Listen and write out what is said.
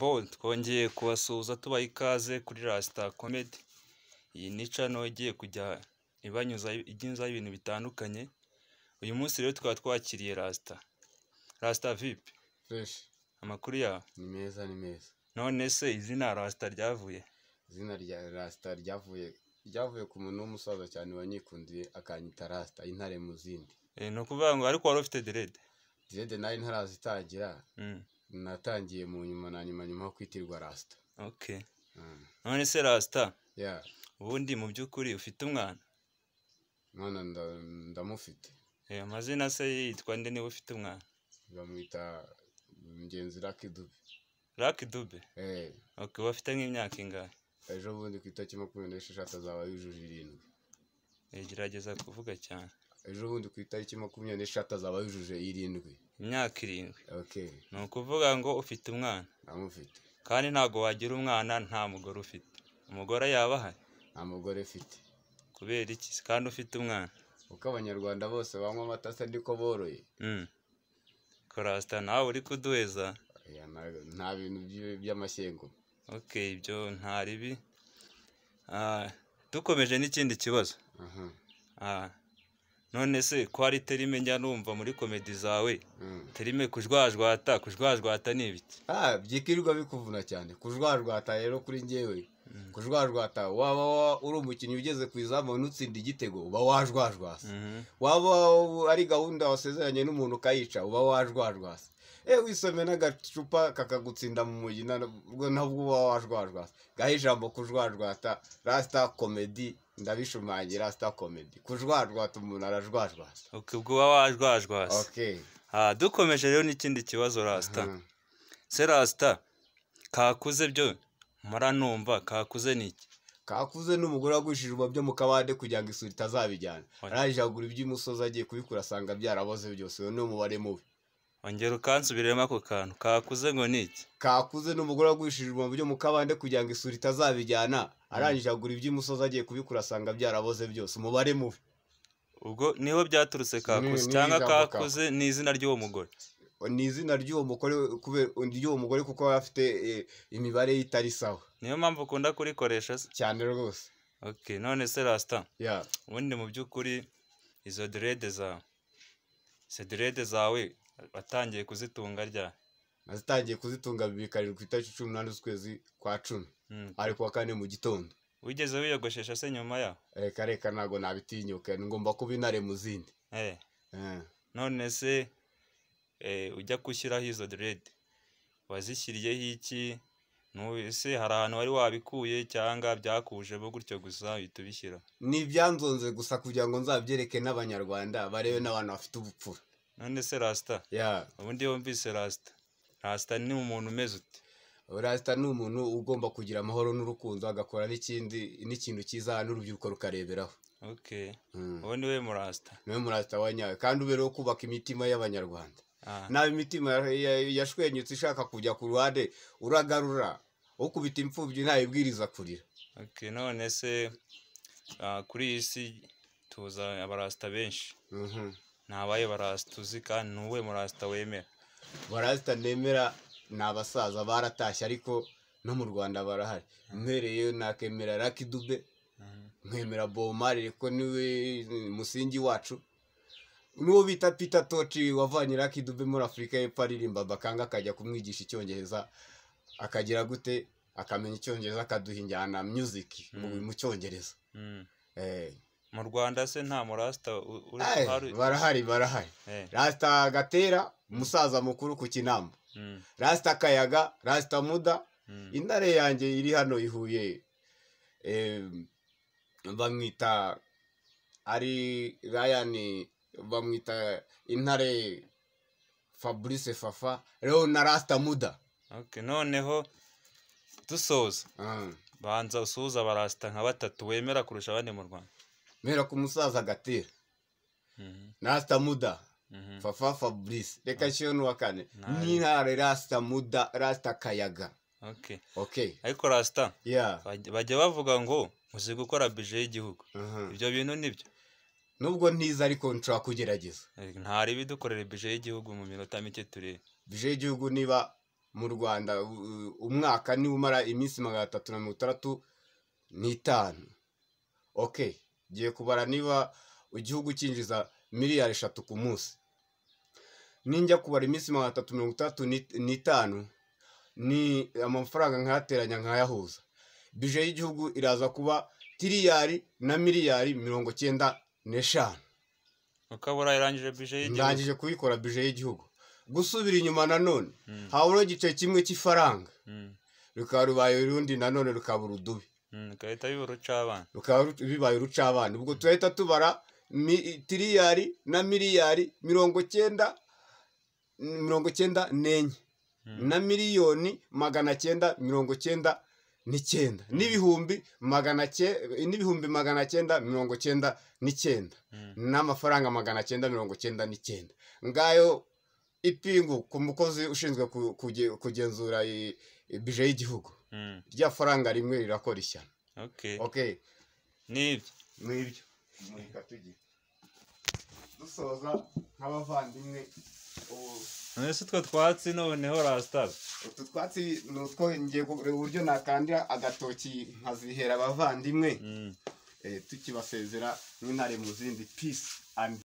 Bon twongeye kubasuhuza tubaha ikaze kuri rasita komedi, iyi ni cano igiye kujya inyuzaho ibintu bitandukanye, uyu munsi rero tukaba twakiriye rasita, rasita vipi? Fureshi. Amakuru yawe? Ni meza ni meza. None se izina rasita ryavuye? Izina rya rasita ryavuye ryavuye ku muntu w'umusaza cyane wanyikundiye akanyita rasita intare mu zindi. Eh, ni ukuvuga ngo ariko wari ufite derede? Derede nari ntarazitangira mm. natangiye mu nyuma na nyuma nyuma ho kwitirirwa rasita oke ah. none se rasita ubundi mu by'ukuri ufite umwana umwana ndamufite eh, amazina se yitwa nde niba ufite umwana bamwita mugenzi rakidube rakidube eh. oke bafite nk'imyaka ingahe ejo bundi ku itariki makumyabiri n'esheshatu azaba yujuje irindwi eh, gerageza kuvuga cyane ejo bundi ku itariki makumyabiri n'eshatu azaba yujuje irindwi imyaka irindwi ni ukuvuga ngo ufite umwana amufite kandi ntabwo wagira umwana nta mugore ufite umugore yaba ahari nta mugore ufite kubera iki kandi ufite umwana uko abanyarwanda bose banywa amata se niko boroye hmm. korasita nawe uri kuduheza nta bintu by'amashyengo oke ibyo ntaribi ah, dukomeje n'ikindi kibazo none se ko hari terime njya numva muri komedi zawe hmm. terime kujwajwata kujwajwata ni ibiki ah, byikirirwa bikuvuna cyane kujwajwata rero kuri njyewe. ngo mm. waba uri umukinnyi ugeze ku izamu n'utsinda igitego uba wajwajwasa mm-hmm. waba ari gahunda wasezeranye n'umuntu ukayica uba wajwajwasa ewe eh, wisome n'agacupa kakagutsinda mu mugina nabwo uba wajwajwasa gahe ijambo kujwajwata rasita komedi ndabishumangira rasita komedi kujwajwata umuntu arajwajwasa ubwo uba wajwajwasa ah, dukomeje rero n'ikindi kibazo rasita mm-hmm. se rasita kakuze byo Maranumva kakuze ni iki kakuze ni umugore wagurishije urubabyo mu kabande kugira ngo isuri itazabijyana arangije agura iby'umusozi agiye kubikura asanga byaraboze byose uyu ni umubare mubi ongera ukansubiremo ako kantu kakuze ngo ni iki kakuze ni umugore wagurishije urubabyo mu kabande kugira ngo isuri itazabijyana arangije agura iby'umusozi agiye kubikura asanga byaraboze byose umubare mubi ubwo niho byaturutse kakuze cyangwa kakuze ni izina ry'uwo mugore ni izina ry'uwo mugore ry'uwo mugore kuko afite eh, imibare itari sawa niyo mpamvu ukunda kurikoresha cyane rwose oke none se rasita ubundi mu by'ukuri izo derede zawe izo derede zawe watangiye kuzitunga rya nazitangiye kuzitunga bikarira ku itariki cumi n'umunani z'ukwezi kwa cumi hmm. ari kuwa kane mu gitondo wigeze wiyogoshesha se nyuma ya reka reka ntabwo nabitinyuka ngomba kuba inare mu zindi eh. Eh. none se Eh, ujya gushyiraho izo derede wazishyiriyeho iki ese hari ahantu wari wabikuye cyangwa byakujemo gutyo gusa uhita ubishyira ni ibyandunze gusa kugira ngo nzabyereke n'abanyarwanda barebe n'abantu bafite ubupfura none se rasita ubundi yumvise rasita rasita ni umuntu umeze ute rasita ni umuntu ugomba kugira amahoro n'urukundo agakora n'ikindi n'ikintu cyiza n'urubyiruko rukareberaho hmm. ubu ni we murasita ni we murasita wanyawe kandi ubereho kubaka imitima y'abanyarwanda Ah. nawe imitima yashwenyutse ishaka kujya ku ruhande uragarura ukubita imfubyi ntayibwiriza kurira none se ah, kuri iyi si tuza abarasita benshi mhm. ntabaye barasita uzi kandi n'uwe murasita wemera barasita nemera ni abasaza baratashye ariko no mu rwanda barahari mpereye nakemera rakidube mhm. nkemera bomari ariko niwe musingi wacu n'uwo bita Peter toci wavanye iraki dube muri afurika y'Epfo aririmba bakanga akajya kumwigisha icyongereza akagira gute akamenya icyongereza akaduha injyana muziki hmm. mu cyongereza hmm. eh. mu rwanda se nta murasita eh, barahari barahari eh. rasita gatera umusaza mukuru ku kinamba hmm. rasita kayaga rasita muda intare yanjye iri hano ihuye bamwita ari rayani bamwita intare fabrice fafa rero na rasitamuda noneho dusoza ah. banza usuhuza barasita nka batatu wemera kurusha abandi mu rwanda mera ku musaza agatera mhm. rasitamuda mhm. fafa fabrice reka ah. nshyiremo uwa kane n'intare rasitamuda rasita kayaga ariko rasita bajya bavuga ngo muzi gukora bije y'igihugu ibyo bintu nibyo nubwo ntiza ariko nshobora kugerageza ntari ibidukorera bije y'igihugu mu minota mike turebe bije y'igihugu niba mu rwanda umwaka niba umara iminsi magana atatu na mirongo itandatu n'itanu oke ngiye kubara niba igihugu cyinjiza miliyari eshatu ku munsi ninjya kubara iminsi magana atatu mirongo itandatu n'itanu ni amafaranga nkayateranya nkayahuza bije y'igihugu iraza kuba tiriyari na miliyari mirongo cyenda n'eshanu ukabura irangije bije y'igihugu ndangije kuyikora bije y'igihugu gusubira inyuma nanone habura hmm. igice kimwe cy'ifaranga hmm. rukaba rubaye urundi nanone rukaba urudubi hmm, rugahita biba urucabana rukaba bibaye urucabana ubwo tuhita tubara tiriyari na miliyari mirongo cyenda mirongo cyenda n'enye na miliyoni magana cyenda mirongo cyenda n'icyenda mm. n'ibihumbi magana n'ibihumbi magana cyenda mirongo cyenda n'icyenda mm. n'amafaranga magana cyenda mirongo cyenda n'icyenda ngayo ipingu ku mukozi ushinzwe kugenzura bije y'igihugu mm. rya faranga rimwe rirakora ishyano n'ibyo n'ibyo dusoza nk'abavandimwe ubu utwo twatsi noneho rasitara utu twatsi ni utwo ngiye kureba uburyo nakandira agatoki nkazihera abavandimwe mm. eh, tukibasezera nk'intare mu zindi pisi andi